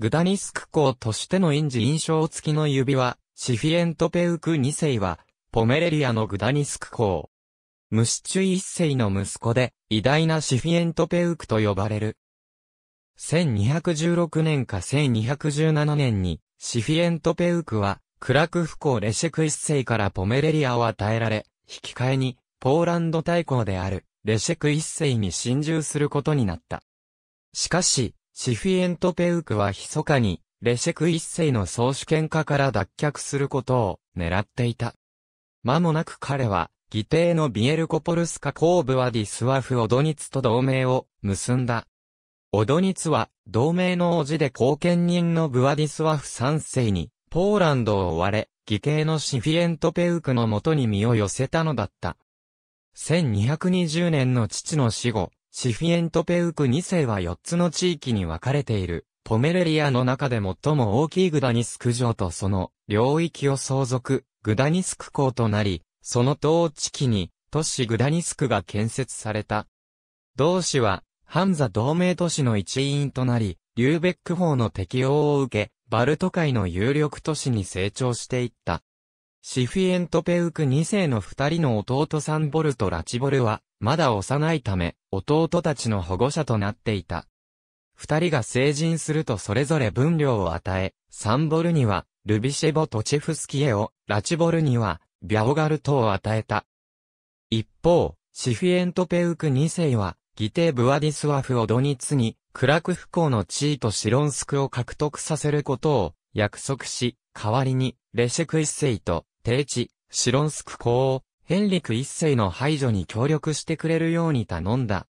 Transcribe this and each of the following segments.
グダニスク公としての印字印象付きの指輪、シフィエントペウク2世は、ポメレリアのグダニスク公。ムシチュイ1世の息子で、偉大なシフィエントペウクと呼ばれる。1216年か1217年に、シフィエントペウクは、クラクフ公レシェク1世からポメレリアを与えられ、引き換えに、ポーランド大公である、レシェク1世に侵入することになった。しかし、シフィエントペウクは密かに、レシェク一世の総主権化から脱却することを狙っていた。間もなく彼は、議定のビエルコポルスカ公部ワディスワフ・オドニツと同盟を結んだ。オドニツは、同盟の叔父で後見人のブワディスワフ三世に、ポーランドを追われ、義兄のシフィエントペウクのもとに身を寄せたのだった。1220年の父の死後、シフィエントペウク2世は4つの地域に分かれている。ポメレリアの中で最も大きいグダニスク城とその領域を相続、グダニスク港となり、その統治期に都市グダニスクが建設された。同市は、ハンザ同盟都市の一員となり、リューベック法の適用を受け、バルト海の有力都市に成長していった。シフィエントペウク2世の二人の弟サンボルとラチボルは、まだ幼いため、弟たちの保護者となっていた。二人が成人するとそれぞれ分量を与え、サンボルには、ルビシェボ・トチェフスキエを、ラチボルには、ビャオガルトを与えた。一方、シフィエントペウク二世は、ギテーブワディスワフをドニツに、クラクフ公の地位とシロンスクを獲得させることを約束し、代わりに、レシェク一世と、定地、シロンスク公を、ヘンリク一世の排除に協力してくれるように頼んだ。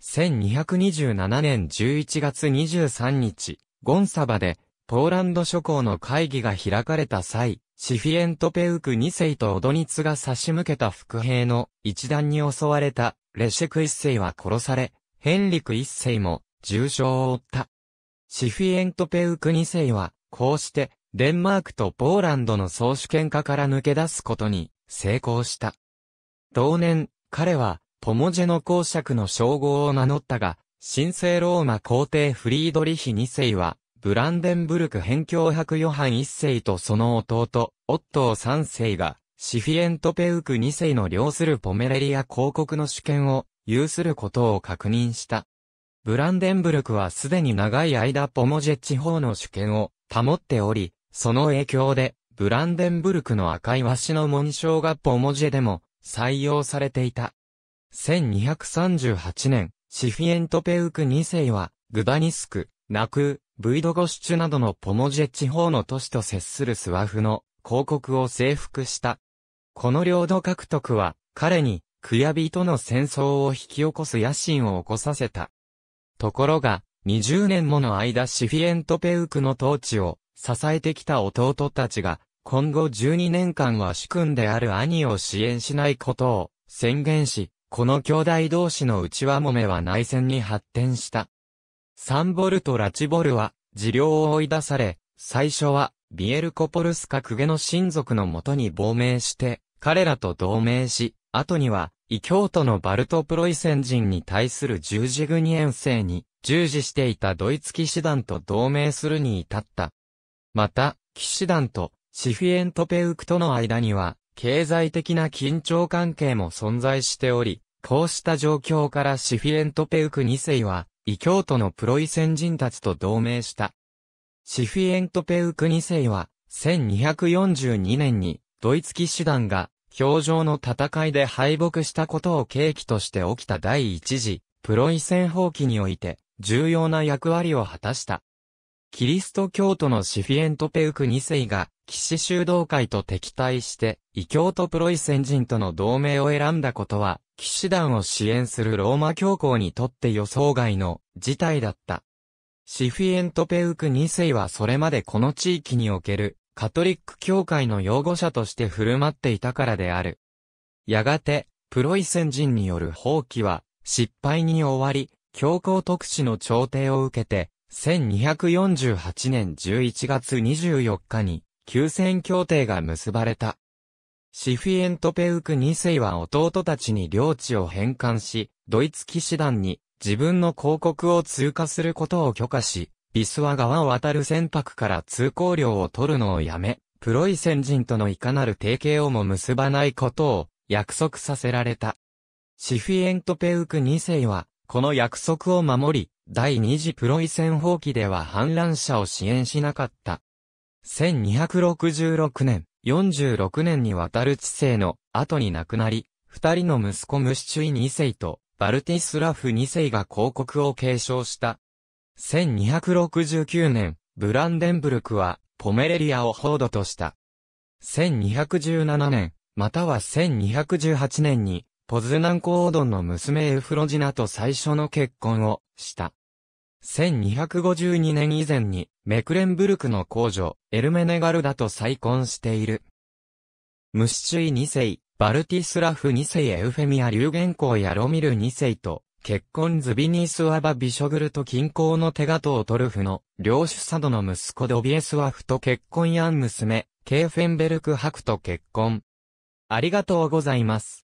1227年11月23日、ゴンサバで、ポーランド諸侯の会議が開かれた際、シフィエントペウク二世とオドニツが差し向けた伏兵の一団に襲われたレシェク一世は殺され、ヘンリク一世も重傷を負った。シフィエントペウク二世は、こうして、デンマークとポーランドの総主権下から抜け出すことに成功した。同年、彼は、ポモジェの公爵の称号を名乗ったが、神聖ローマ皇帝フリードリヒ2世は、ブランデンブルク辺境百ヨハン1世とその弟、オットー3世が、シフィエントペウク2世の領するポメレリア公国の主権を有することを確認した。ブランデンブルクはすでに長い間ポモジェ地方の主権を保っており、その影響でブランデンブルクの赤いワシの紋章がポモジェでも採用されていた。1238年、シフィエントペウク2世は、グダニスク、ナクー、ブイドゴシュチュなどのポモジェ地方の都市と接するスワフの広告を征服した。この領土獲得は、彼に、クヤビとの戦争を引き起こす野心を起こさせた。ところが、20年もの間シフィエントペウクの統治を支えてきた弟たちが、今後12年間は主君である兄を支援しないことを宣言し、この兄弟同士の内輪もめは内戦に発展した。サンボルとラチボルは、治療を追い出され、最初は、ビエルコポルスカ公家の親族のもとに亡命して、彼らと同盟し、後には、異教徒のバルトプロイセン人に対する十字軍遠征に従事していたドイツ騎士団と同盟するに至った。また、騎士団とシフィエントペウクとの間には、経済的な緊張関係も存在しており、こうした状況からシフィエントペウク2世は、異教徒のプロイセン人たちと同盟した。シフィエントペウク2世は、1242年に、ドイツ騎士団が、表情の戦いで敗北したことを契機として起きた第一次、プロイセン放棄において、重要な役割を果たした。キリスト教徒のシフィエントペウク2世が、騎士修道会と敵対して、異教徒プロイセン人との同盟を選んだことは、騎士団を支援するローマ教皇にとって予想外の事態だった。シフィエントペウク2世はそれまでこの地域におけるカトリック教会の擁護者として振る舞っていたからである。やがて、プロイセン人による放棄は失敗に終わり、教皇特使の調停を受けて、1248年11月24日に、休戦協定が結ばれた。シフィエントペウク2世は弟たちに領地を返還し、ドイツ騎士団に自分の広告を通過することを許可し、ビスワ川を渡る船舶から通行料を取るのをやめ、プロイセン人とのいかなる提携をも結ばないことを約束させられた。シフィエントペウク2世は、この約束を守り、第二次プロイセン放棄では反乱者を支援しなかった。1266年、46年にわたる治世の後に亡くなり、二人の息子ムシチュイ2世とバルティスラフ2世が広告を継承した。1269年、ブランデンブルクはポメレリアを報道とした。1217年、または1218年にポズナンコードンの娘エフロジナと最初の結婚をした。1252年以前にメクレンブルクの皇女エルメネガルダと再婚している。ムシチュイ2世、バルティスラフ2世エウフェミア流言公やロミル2世と結婚ズビニースワバビショグルと近郊のテガト取トルフの領主サドの息子ドビエスワフと結婚やん娘、ケーフェンベルクハクと結婚。ありがとうございます。